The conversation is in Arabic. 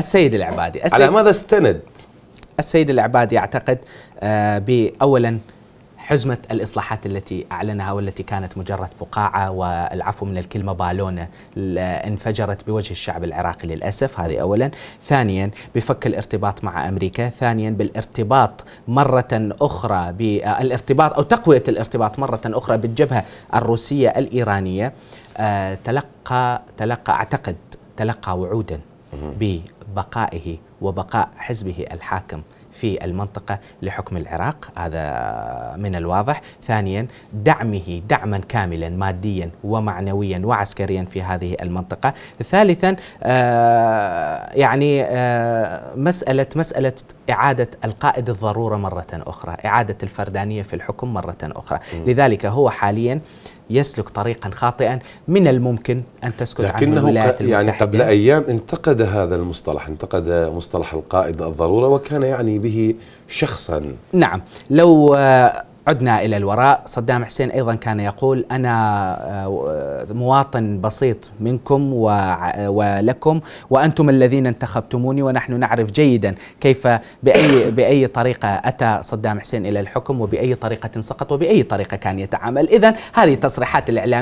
السيد العبادي السيد على ماذا استند؟ السيد العبادي اعتقد آه، باولا حزمة الإصلاحات التي أعلنها والتي كانت مجرد فقاعة والعفو من الكلمة بالونة انفجرت بوجه الشعب العراقي للأسف هذه أولا ثانيا بفك الارتباط مع أمريكا ثانيا بالارتباط مرة أخرى بالارتباط آه، أو تقوية الارتباط مرة أخرى بالجبهة الروسية الإيرانية آه، تلقى تلقى أعتقد تلقى وعودا بقائه وبقاء حزبه الحاكم في المنطقة لحكم العراق هذا من الواضح ثانيا دعمه دعما كاملا ماديا ومعنويا وعسكريا في هذه المنطقة ثالثا آه، يعني آه، مسألة مسألة إعادة القائد الضرورة مرة أخرى إعادة الفردانية في الحكم مرة أخرى لذلك هو حاليا يسلك طريقا خاطئا من الممكن أن تسكت لكنه الولايات المتحدة يعني قبل أيام انتقد هذا المصطلح انتقد مصطلح مصطلح القائد الضرورة وكان يعني به شخصا نعم لو آه، عدنا إلى الوراء صدام حسين أيضا كان يقول أنا آه، مواطن بسيط منكم آه، ولكم وأنتم الذين انتخبتموني ونحن نعرف جيدا كيف بأي, بأي طريقة أتى صدام حسين إلى الحكم وبأي طريقة سقط وبأي طريقة كان يتعامل إذا هذه تصريحات الإعلام